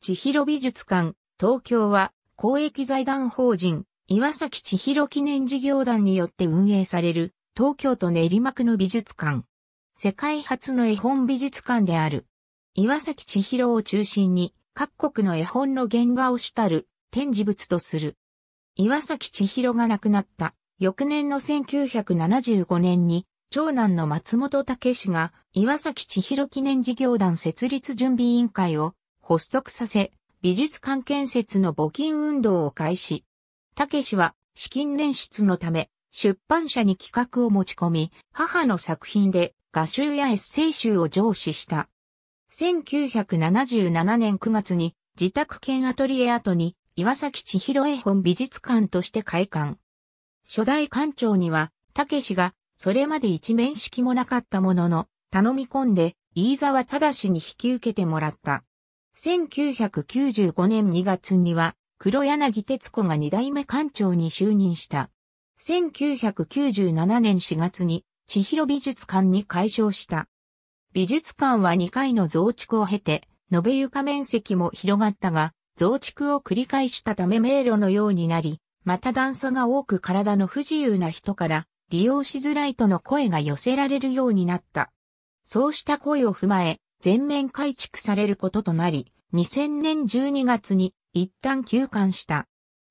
千尋美術館、東京は公益財団法人、岩崎千尋記念事業団によって運営される東京都練馬区の美術館。世界初の絵本美術館である。岩崎千尋を中心に各国の絵本の原画を主たる展示物とする。岩崎千尋が亡くなった翌年の1975年に長男の松本武氏が岩崎千尋記念事業団設立準備委員会を発足させ、美術館建設の募金運動を開始。武は資金捻出のため、出版社に企画を持ち込み、母の作品で画集やエッセイ集を上司した。1977年9月に自宅兼アトリエ後に岩崎千尋絵本美術館として開館。初代館長には、武がそれまで一面識もなかったものの、頼み込んで飯沢正に引き受けてもらった。1995年2月には、黒柳徹子が二代目館長に就任した。1997年4月に、千尋美術館に改称した。美術館は2回の増築を経て、延べ床面積も広がったが、増築を繰り返したため迷路のようになり、また段差が多く体の不自由な人から利用しづらいとの声が寄せられるようになった。そうした声を踏まえ、全面改築されることとなり、2000年12月に一旦休館した。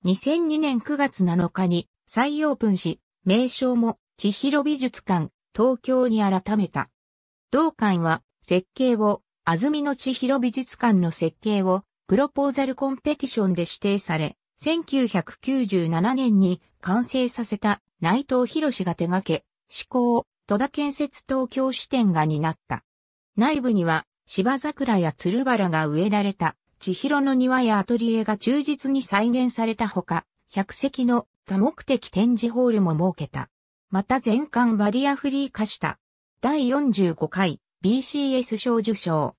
2002年9月7日に再オープンし、名称も千尋美術館東京に改めた。同館は設計を安住の千尋美術館の設計をプロポーザルコンペティションで指定され、1997年に完成させた内藤博が手掛け、志向、戸田建設東京支店が担った。内部には芝桜や鶴原が植えられた千尋の庭やアトリエが忠実に再現されたほか、百席の多目的展示ホールも設けた。また全館バリアフリー化した。第45回 BCS 賞受賞。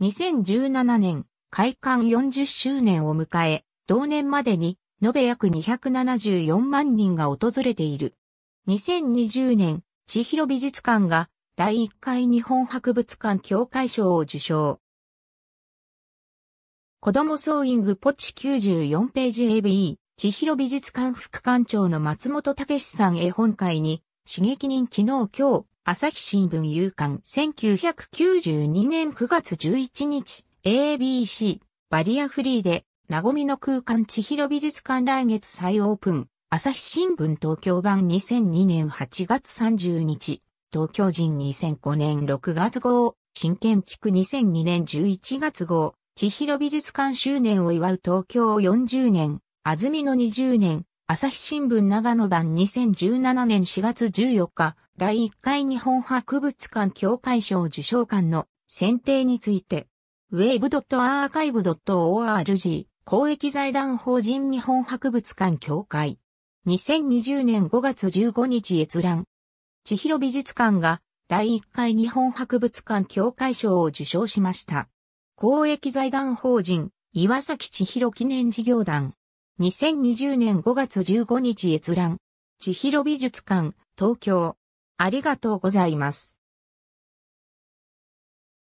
2017年、開館40周年を迎え、同年までに、延べ約274万人が訪れている。2020年、千尋美術館が第1回日本博物館協会賞を受賞。子供ソーイングポチ94ページ a b 千尋美術館副館長の松本武さん絵本会に、刺激人昨日今日、朝日新聞夕刊1992年9月11日、ABC、バリアフリーで、なごみの空間千尋美術館来月再オープン、朝日新聞東京版2002年8月30日、東京人2005年6月号、新建築2002年11月号、千尋美術館周年を祝う東京40年、安住の20年、朝日新聞長野版2017年4月14日、第1回日本博物館協会賞受賞館の選定について、w e a r c h i v e o r g 公益財団法人日本博物館協会2020年5月15日閲覧千尋美術館が第1回日本博物館協会賞を受賞しました。公益財団法人岩崎千尋記念事業団2020年5月15日閲覧千尋美術館東京ありがとうございます。